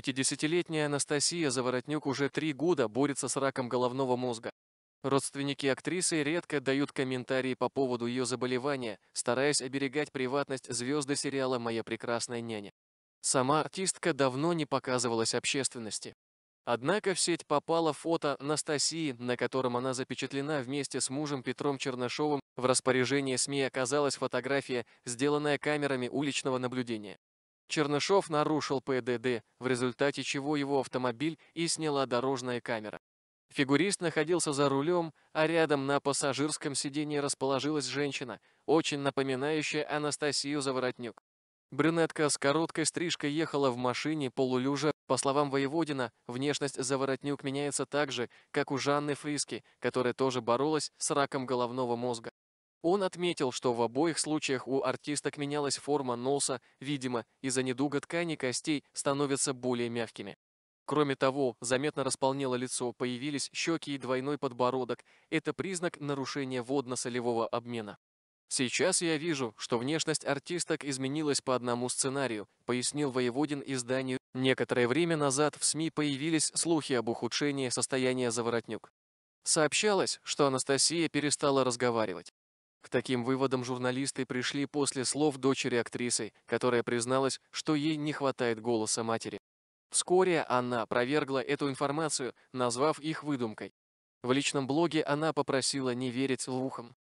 50-летняя Анастасия Заворотнюк уже три года борется с раком головного мозга. Родственники актрисы редко дают комментарии по поводу ее заболевания, стараясь оберегать приватность звезды сериала «Моя прекрасная няня». Сама артистка давно не показывалась общественности. Однако в сеть попало фото Анастасии, на котором она запечатлена вместе с мужем Петром Чернышовым. В распоряжении СМИ оказалась фотография, сделанная камерами уличного наблюдения. Чернышов нарушил ПДД, в результате чего его автомобиль и сняла дорожная камера. Фигурист находился за рулем, а рядом на пассажирском сидении расположилась женщина, очень напоминающая Анастасию Заворотнюк. Брюнетка с короткой стрижкой ехала в машине полулюжа. По словам Воеводина, внешность Заворотнюк меняется так же, как у Жанны Фриски, которая тоже боролась с раком головного мозга. Он отметил, что в обоих случаях у артисток менялась форма носа, видимо, из-за недуга ткани костей становятся более мягкими. Кроме того, заметно располнело лицо, появились щеки и двойной подбородок. Это признак нарушения водно-солевого обмена. «Сейчас я вижу, что внешность артисток изменилась по одному сценарию», пояснил Воеводин изданию. Некоторое время назад в СМИ появились слухи об ухудшении состояния заворотнюк. Сообщалось, что Анастасия перестала разговаривать. К таким выводам журналисты пришли после слов дочери актрисы, которая призналась, что ей не хватает голоса матери. Вскоре она опровергла эту информацию, назвав их выдумкой. В личном блоге она попросила не верить лухам.